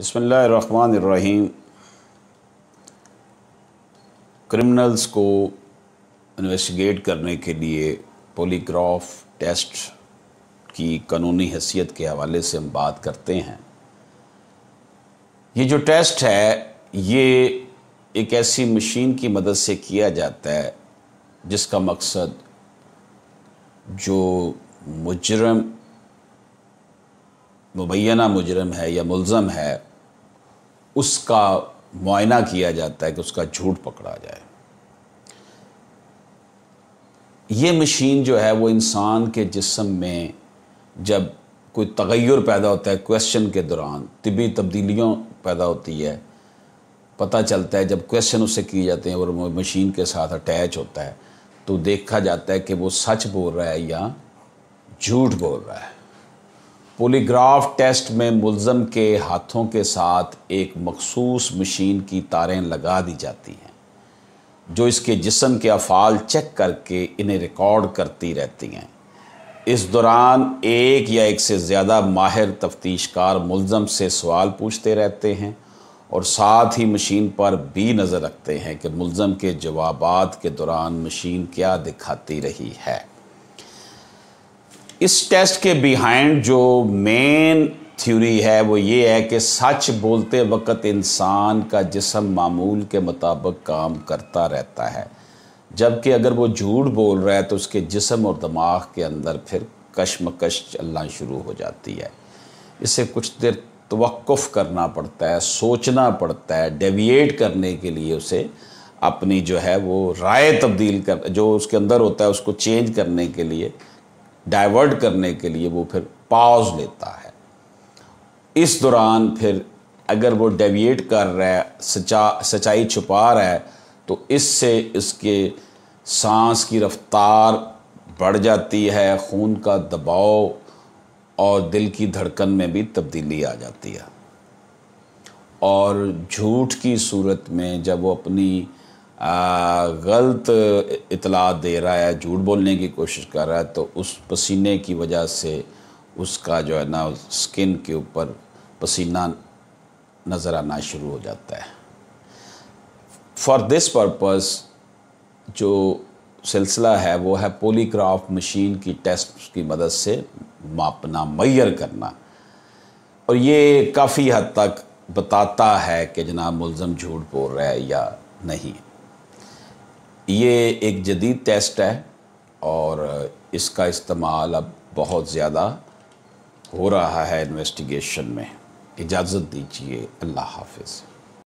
बसमीम क्रिमिनल्स को इन्वेस्टिगेट करने के लिए पोलीग्राफ टेस्ट की कानूनी हैसियत के हवाले से हम बात करते हैं ये जो टेस्ट है ये एक ऐसी मशीन की मदद से किया जाता है जिसका मकसद जो मुजरम मुबैना मुजरम है या मुलज़म है उसका मुआना किया जाता है कि उसका झूठ पकड़ा जाए ये मशीन जो है वो इंसान के जिसम में जब कोई तगैर पैदा होता है क्वेश्चन के दौरान तबी तब्दीलियों पैदा होती है पता चलता है जब क्वेश्चन उससे किए जाते हैं और मशीन के साथ अटैच होता है तो देखा जाता है कि वो सच बोल रहा है या झूठ बोल रहा है पोलीग्राफ टेस्ट में मुलम के हाथों के साथ एक मखसूस मशीन की तारें लगा दी जाती हैं जो इसके जिसम के अफ़ाल चेक करके इन्हें रिकॉर्ड करती रहती हैं इस दौरान एक या एक से ज़्यादा माहिर तफ्तीशकार मुलम से सवाल पूछते रहते हैं और साथ ही मशीन पर भी नज़र रखते हैं कि मुलज़म के जवाब के दौरान मशीन क्या दिखाती रही है इस टेस्ट के बिहाइंड जो मेन थ्योरी है वो ये है कि सच बोलते वक्त इंसान का जिसम मामूल के मुताबिक काम करता रहता है जबकि अगर वो झूठ बोल रहा है तो उसके जिसम और दिमाग के अंदर फिर कशमकश चलना शुरू हो जाती है इसे कुछ देर तवक़ करना पड़ता है सोचना पड़ता है डेविएट करने के लिए उसे अपनी जो है वो राय तब्दील कर जो उसके अंदर होता है उसको चेंज करने के लिए डाइवर्ट करने के लिए वो फिर पॉज लेता है इस दौरान फिर अगर वो डेविएट कर रहा है सचा सच्चाई छुपा रहा है तो इससे इसके सांस की रफ्तार बढ़ जाती है खून का दबाव और दिल की धड़कन में भी तब्दीली आ जाती है और झूठ की सूरत में जब वो अपनी गलत इतला दे रहा है झूठ बोलने की कोशिश कर रहा है तो उस पसीने की वजह से उसका जो है ना स्किन के ऊपर पसीना नज़र आना शुरू हो जाता है फॉर दिस पर्पस जो सिलसिला है वो है पोलीग्राफ मशीन की टेस्ट की मदद से मापना मैयर करना और ये काफ़ी हद तक बताता है कि जनाब मुलम झूठ बोल रहा है या नहीं ये एक जदीद टेस्ट है और इसका इस्तेमाल अब बहुत ज़्यादा हो रहा है इन्वेस्टिगेशन में इजाज़त दीजिए अल्लाह हाफिज़